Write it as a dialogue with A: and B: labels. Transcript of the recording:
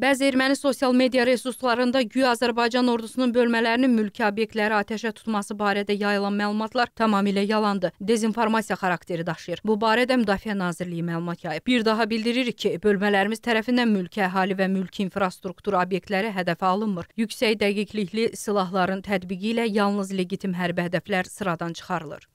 A: Bəzi erməni sosial media resurslarında güya Azərbaycan ordusunun bölmələrinin mülki obyektləri atəşə tutması barədə yayılan məlumatlar tamamilə yalandır. Dezinformasiya xarakteri daşıyır. Bu barədə Müdafiə Nazirliyi məlumat yayıb. Bir daha bildiririk ki, bölmələrimiz tərəfindən mülki əhali və mülki infrastruktur obyektləri hədəfə alınmır. Yüksək dəqiqlikli silahların tətbiqi ilə yalnız legitim hərbi hədəflər sıradan çıxarılır.